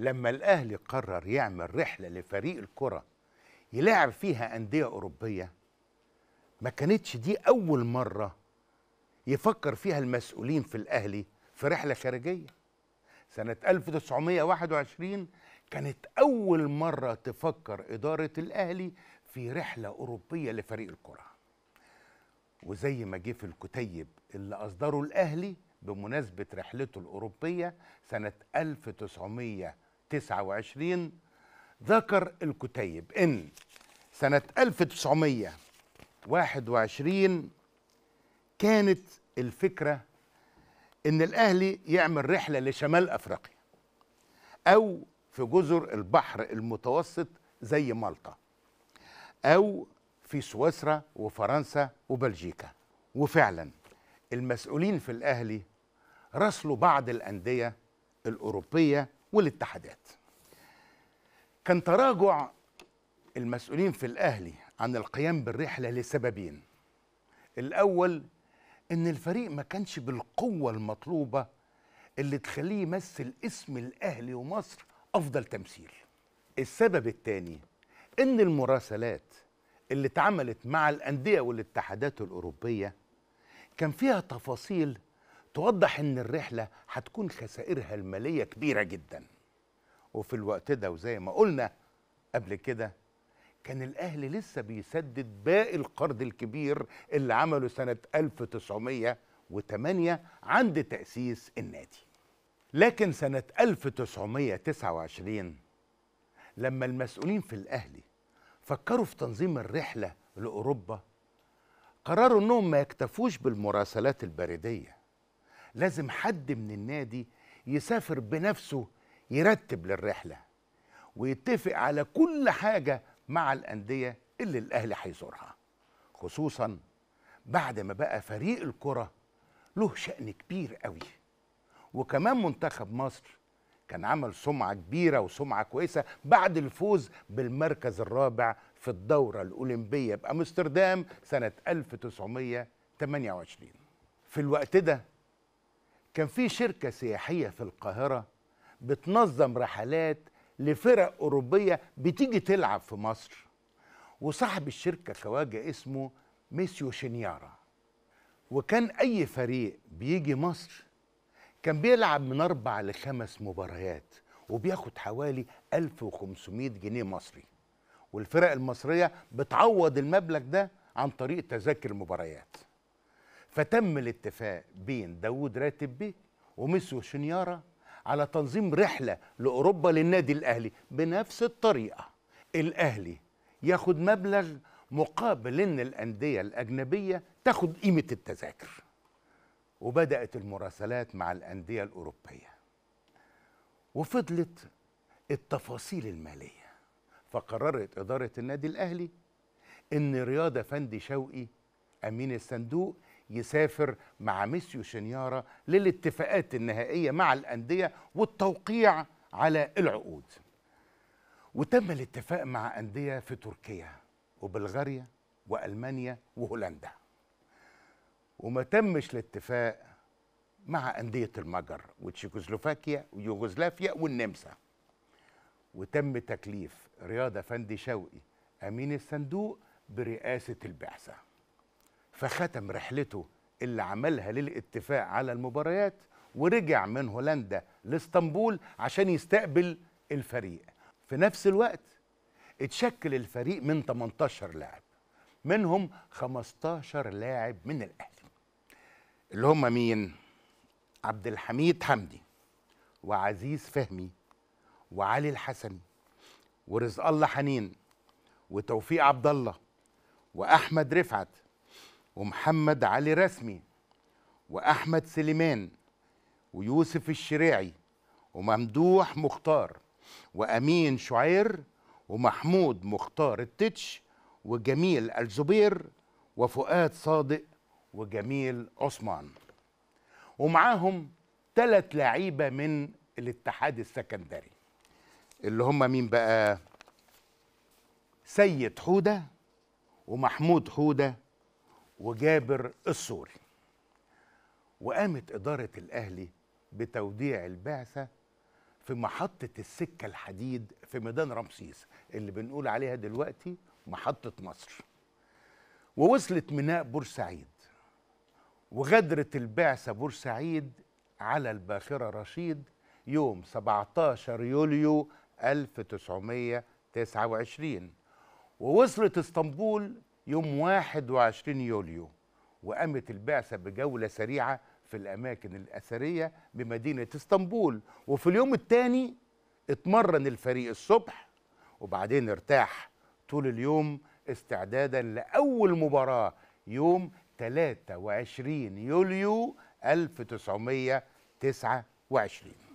لما الاهلي قرر يعمل رحله لفريق الكره يلعب فيها انديه اوروبيه ما كانتش دي اول مره يفكر فيها المسؤولين في الاهلي في رحله خارجيه سنه 1921 كانت اول مره تفكر اداره الاهلي في رحله اوروبيه لفريق الكره وزي ما جه في الكتيب اللي اصدره الاهلي بمناسبه رحلته الاوروبيه سنه 1900 29 ذكر الكتيب ان سنة 1921 كانت الفكرة ان الاهلي يعمل رحلة لشمال افريقيا او في جزر البحر المتوسط زي مالطا او في سويسرا وفرنسا وبلجيكا وفعلا المسؤولين في الاهلي راسلوا بعض الانديه الاوروبيه والاتحادات كان تراجع المسؤولين في الأهلي عن القيام بالرحلة لسببين الأول إن الفريق ما كانش بالقوة المطلوبة اللي تخليه يمثل اسم الأهلي ومصر أفضل تمثيل السبب الثاني إن المراسلات اللي اتعملت مع الأندية والاتحادات الأوروبية كان فيها تفاصيل توضح ان الرحله هتكون خسائرها الماليه كبيره جدا وفي الوقت ده وزي ما قلنا قبل كده كان الاهلي لسه بيسدد باقي القرض الكبير اللي عمله سنه 1908 عند تاسيس النادي لكن سنه 1929 لما المسؤولين في الاهلي فكروا في تنظيم الرحله لاوروبا قرروا انهم ما يكتفوش بالمراسلات البريديه لازم حد من النادي يسافر بنفسه يرتب للرحله ويتفق على كل حاجه مع الانديه اللي الاهلي هيزورها خصوصا بعد ما بقى فريق الكره له شأن كبير قوي وكمان منتخب مصر كان عمل سمعة كبيرة وسمعة كويسة بعد الفوز بالمركز الرابع في الدورة الأولمبية بأمستردام سنة 1928 في الوقت ده كان في شركة سياحية في القاهرة بتنظم رحلات لفرق أوروبية بتيجي تلعب في مصر وصاحب الشركة كواجة اسمه ميسيو شنيارا وكان أي فريق بيجي مصر كان بيلعب من أربع لخمس مباريات وبياخد حوالي 1500 جنيه مصري والفرق المصرية بتعوض المبلغ ده عن طريق تذاكر المباريات فتم الاتفاق بين داوود راتب بيه وميسيو شنيارا على تنظيم رحلة لأوروبا للنادي الأهلي بنفس الطريقة الأهلي ياخد مبلغ مقابل ان الانديه الاجنبيه تاخد قيمه التذاكر وبدات المراسلات مع الانديه الاوروبيه وفضلت التفاصيل الماليه فقررت اداره النادي الاهلي ان رياضة فندي شوقي امين الصندوق يسافر مع ميسيو شنيارة للاتفاقات النهائية مع الأندية والتوقيع على العقود وتم الاتفاق مع أندية في تركيا وبلغاريا وألمانيا وهولندا وما تمش الاتفاق مع أندية المجر وتشيكوسلوفاكيا ويوغوسلافيا والنمسا وتم تكليف رياض فندي شوقي أمين الصندوق برئاسة البعثة فختم رحلته اللي عملها للاتفاق على المباريات ورجع من هولندا لاسطنبول عشان يستقبل الفريق في نفس الوقت اتشكل الفريق من 18 لاعب منهم 15 لاعب من الاهلي اللي هم مين عبد الحميد حمدي وعزيز فهمي وعلي الحسني ورزق الله حنين وتوفيق عبد الله واحمد رفعت ومحمد علي رسمي وأحمد سليمان ويوسف الشريعي وممدوح مختار وأمين شعير ومحمود مختار التتش وجميل الزبير وفؤاد صادق وجميل عثمان ومعاهم ثلاث لعيبة من الاتحاد السكندري اللي هم مين بقى سيد حودة ومحمود حودة وجابر السوري وقامت إدارة الأهلي بتوديع البعثة في محطة السكة الحديد في ميدان رمسيس اللي بنقول عليها دلوقتي محطة مصر ووصلت ميناء بورسعيد وغادرت البعثة بورسعيد على الباخرة رشيد يوم 17 يوليو 1929 ووصلت اسطنبول يوم 21 يوليو وقامت البعثة بجولة سريعة في الأماكن الأثرية بمدينة اسطنبول وفي اليوم الثاني اتمرن الفريق الصبح وبعدين ارتاح طول اليوم استعدادا لأول مباراة يوم 23 يوليو 1929